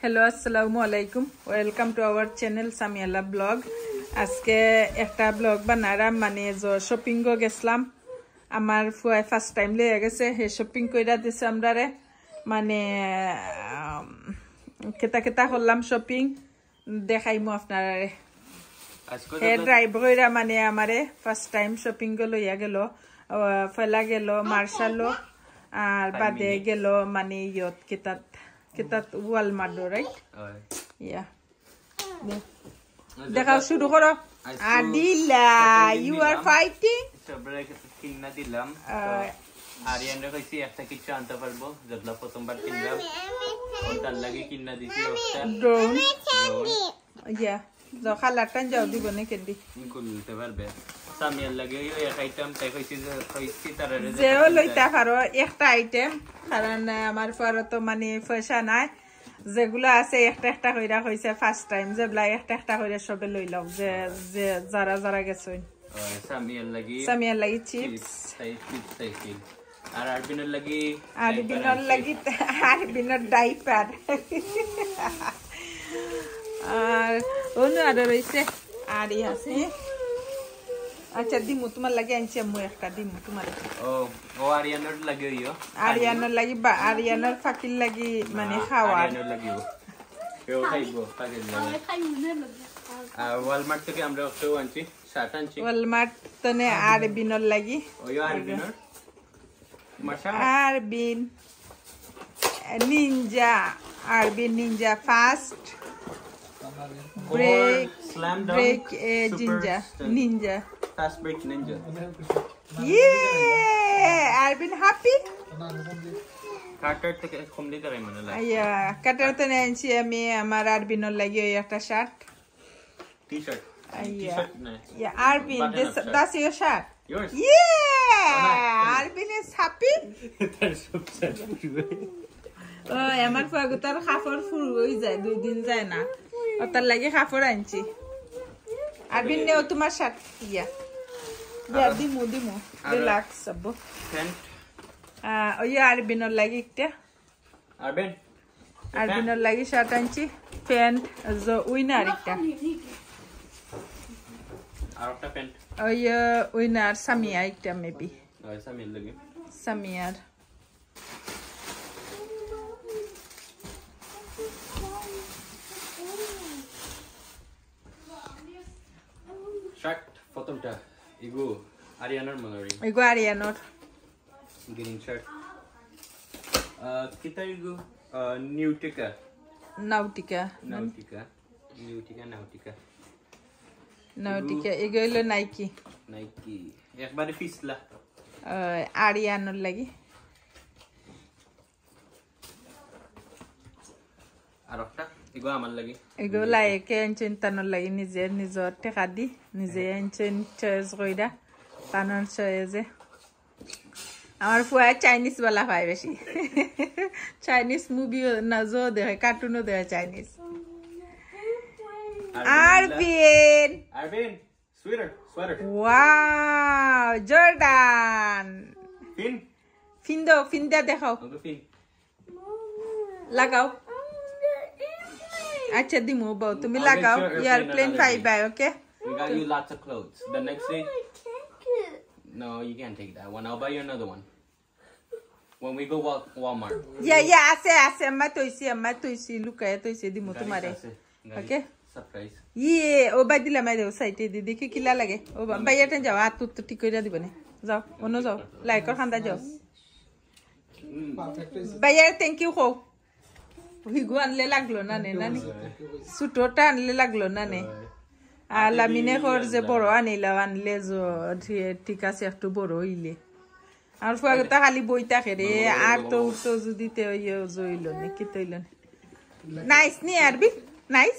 Hello আসসালামু আলাইকুম welcome to our channel সামিয়ালা ব্লগ আজকে একটা ব্লগ বানারাম মানে শপিংও গেছিলাম আমার ফুয়ায় ফার্স্ট টাইম লিয়ে গেছে হে শপিং কইরা দিছে আমরা রে মানে কেতা কেতা করলাম শপিং দেখাইমু আপনারা হে ড্রাইভ কইরা মানে আমারে ফার্স্ট টাইম শপিং লইয়া গেল ফেলা গেল মার্শালো আর বাদে গেল মানে ইয়ত কিতাত কিতাত ওয়াল মার্ডো রাইট ইয়া দেখাও শুরু করো আদিলা ইউ আর ফাইটিং সবরে কিং না দিলাম আরিয়ানরে কইছি একটা কিছু আনতে পারবো যেগুলো প্রথমবার কিনলাম ওটার লাগে কিনা দিছি একটা ড্রোন ইয়া যাও খালাটান যাও দিব না কেন্দি গুলতে পারবে যেও লইতা পারো একটা আইটেম কারণ আমার পরে মানে পয়সা নাই যেগুলো আছে একটা একটা কইরা হইছে ফার্স্ট টাইম যেগুলা একটা একটা কইরা সবে লই লও যে যে যারা গেছে সামিয়ার লাগি চিপস তাই আর আরবিনের লাগি আরবিনের লাগি আরবিনের ডাইপার আর অনু আছে আচ্ছা দিমু তোমার লাগি আনছি আমি একটা দিমু তোমার ও ও আরিয়ানোর লাগি হইও আরিয়ানোর লাগি বা আরিয়ানোর ফাকির লাগি মানে হ্যাঁ, খাওয়া আরিয়ানোর লাগি কেউ খাইবো ফাকির লাগি আর ওয়ালমার্ট থেকে আমরা কেউ আনছি শার্ট আনছি ওয়ালমার্ট তনে আর বিনর লাগি ওইও আর বিনর আর বিন নিনজা আরবি ninja fast break break ninja ninja fast break ninja. Yeah! I've been happy. কাটার থেকে কম দিতে পারি মনে লাগে আয়া কাটার তো নেছি আমি আমার আরবিনর লাগি ওই একটা শার্ট টি শার্ট আয়া ইয়া Arvin this that's your shirt Yours. Yeah! Arvin is happy. That's upset. ও আমার ফাগুতার খাফর ফুল হই যায় দুই দিন যায় না ওটার লাগে খাফর আনছি আরবিন নেও তোমার শার্ট ইয়া ಯಾ ದಿಮು ದಿಮು ರಿಲ್ಯಾಕ್ಸ್ ಸಬ್ಬು ಅಯ್ಯೋ ಅರ್ಬಿನೊಲ್ಲಾಗಿ ಇಕ್ತ್ಯಾ ಅರ್ಬಿನ್ ಅರ್ಬಿನೊಲ್ಲಾಗಿ ಶರ್ಟ್ ಹಂಚಿ প্যান্ট উইনা আরেকটা আরেকটা প্যান্ট ওই উইনার সামিয়া একটা মেবি ওই সামিয়ার লাগে সামিয়ার শার্ট প্রথমটা Igu, Arianor Monori. Igu, Arianor. Green shirt. Uh, kita Igu, uh, Nautica. Nautica. Nautica. Nautica, Nautica. Nautica, Igu, Igu Nike. Nike. Yak bari fisla. Uh, Arianor lagi. Arokta. Igual Igual hay que ni ni fue a Chinese bala Chinese movie na de cartoono de Chinese. Arvin. Arvin. Sweater. Wow. Jordan. Fin. Findo. Fin de adejo. আচ্ছা দিমু বউ তুমি লাগাও airplane five by okay. We got you lots of clothes. The next day. No, you can't take that one. I'll buy you another one. When we go walk Walmart. Yeah, yeah. Ase, ase. Amma toisi, amma toisi. Look, ay toisi dimu tumare. Okay. Surprise. Yeah. Oba dila mai deo site de. Dekhi kila lage. Oba. Bhaiya tan jao. Aat tu tu ঠিক করে দিবনে যাও অন্য যাও भिगू आणले लागलो नाने नाने सुटो आणले लागलो नाने আল আমি নেহর যে বড় আনিলাম আনলে ঠিক আছে একটু বড় হইলে আর ফুয়াগতা খালি বই থাকে রে আর তো উঠতো যদি জইল নাকি তৈল নাইস নি আরবি নাইস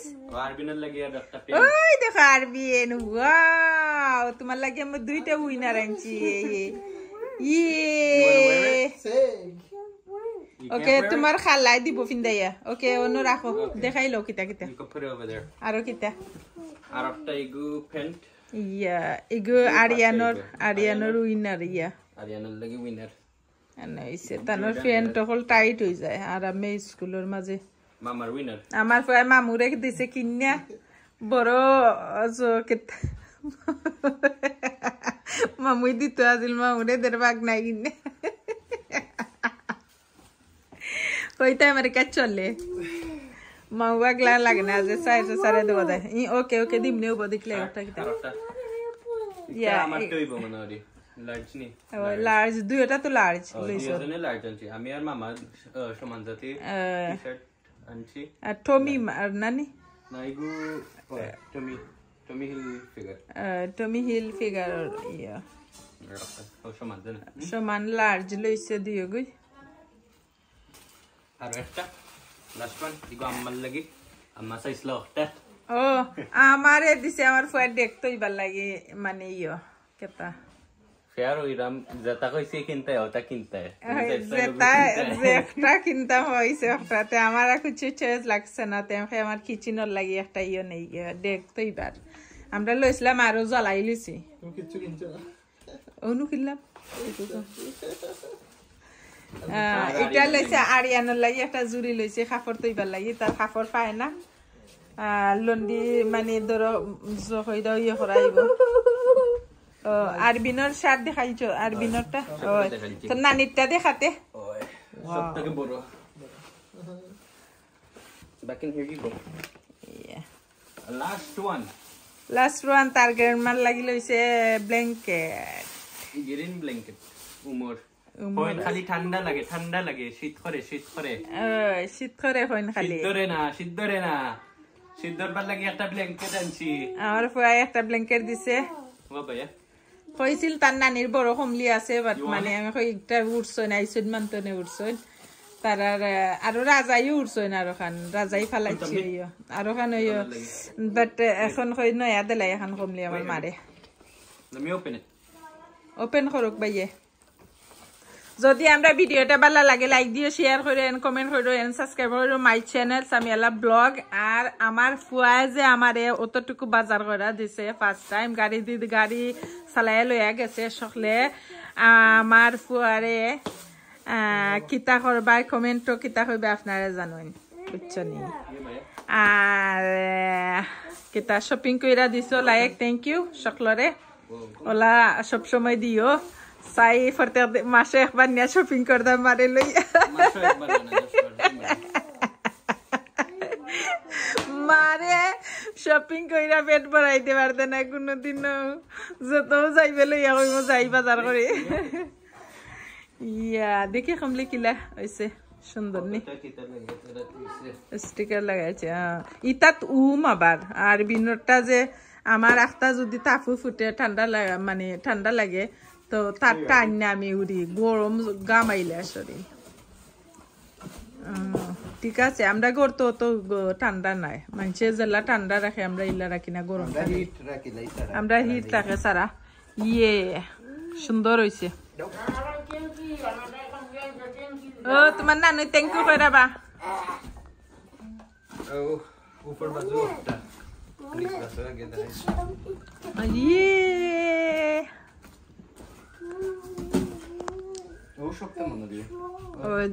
ওই দেখো আরবি এন ওয়াও তোমার লাগে আমি দুইটা উইনার আনছি ইয়ে Okay, can't wear tomorrow I'll light the buff in there. Okay, I'll put it over there. You can put it over there. I'll put it over there. I'll put it Yeah, I'll put Arianor. Arianor winner. Yeah. Arianor lagi winner. No, it's a ton of friend to hold tight to his Arame school or maze. Mamma winner. Amar for a mamurek de sekinia. Boro so kit. Mamu di to asil mamure der wagnagin. কইতা America চলে মাউয়া গ্লা লাগনা আজ size 2.5টা দি ওকে ওকে ডিম নে উপরে দেখিলে একটা এটা আমাৰ কি পাবো ন আদি লার্জ নি লার্জ 2টা তো লার্জ হইছে এইজন লার্জ চলছি আমি আর মামা সমান জাতি সেট আনছি আর টমি আর নানি নাইগু টমি টমি হিল ফিগার এ টমি হিল ফিগার ইয়া সমান ধরে সমান লার্জ লইছে দিও গো আৰু এটা লাষ্ট ওৱান দিব আমাৰ লাগে আমাৰ চাইছ ল আমাৰে দিছে আমাৰ ফুৱাৰ দেখটো ইবাৰ লাগে মানে ইয় কেইটা আৰু জ্বলাই লৈছে এটা লৈছে আৰিয়ানৰ লাগি এটা জুৰি লৈছে খাফৰ তৈবাৰ লাগি তাৰ খাফৰ পায় না লণ্ডি মানে ধৰক ইয়ে কৰা আহিব আৰবিনৰ চাৰ্ট দেখাইছ আৰবিনৰ নানীটা দেখাতে লাষ্ট ওৱান তাৰ গ্ৰেণ্ড মাৰ লাগি লৈছে ব্লেংকেট ব্লেংকেট উমৰ কৈছিল তাৰ নানীৰ বৰ সমলি আছে বাট মানে উৰচোন আইচুন মানুহে উৰচোন তাৰ আৰু ৰাজায়ো উৰচোন আৰু খান ৰাজাই ফালাইছে আৰু খান হৈ বাট এখন হৈ নয়া দেলাই এখন কমলি আমাৰ মাৰে অপেন কৰক বাইয়ে যদি আমরা ভিডিওটা ভালো লাগে লাইক দিয়ে শেয়ার করে এন কমেন্ট করো এন সাবস্ক্রাইব করো মাই চ্যানেল সামিয়ালা ব্লগ আর আমার ফুয়া যে এ অতটুকু বাজার করা দিছে ফার্স্ট টাইম গাড়ি দি গাড়ি চালাই লইয়া গেছে সকলে আমার ফুয়ারে কিতা করবার কমেন্টও কিতা করবে আপনারা জানেন বুঝছেন আর কিতা শপিং কইরা দিছো লাইক থ্যাংক ইউ সকলরে ওলা সবসময় দিও সাই ফরতে মাসে একবার নিয়ে শপিং করতাম মারে লই মারে শপিং কইরা পেট ভরাইতে পারতে না দিন যত যাইবে লইয়া আমি যাই বাজার করে ইয়া দেখি কমলি কিলা হইছে সুন্দর স্টিকার লাগাইছে ইতাত উম আবার আর বিনোরটা যে আমার আখটা যদি তাফু ফুটে ঠান্ডা লাগা মানে ঠান্ডা লাগে তো তার টাইম আমি উড়ি গরম গামাইলে আসলে ঠিক আছে আমরা গর তো ঠান্ডা নাই মানুষে জেলা ঠান্ডা রাখে আমরা ইলা রাখি না গরম আমরা হিট রাখে সারা ইয়ে সুন্দর হয়েছে ও তোমার নানু থ্যাংক ইউ কইরা বা ইয়ে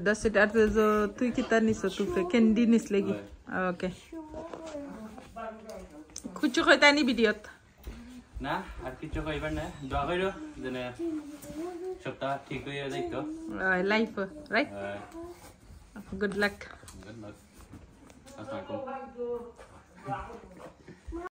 Dasset ar zo tu kita niso tu fe kendi nislegi. Okay. Kuchu ko tani bidiot. Na, ar kichu ko iban na. Dua ko ro, dene shopta thik ko yada ikko. Life, right? Good luck. Good luck. Assalamualaikum.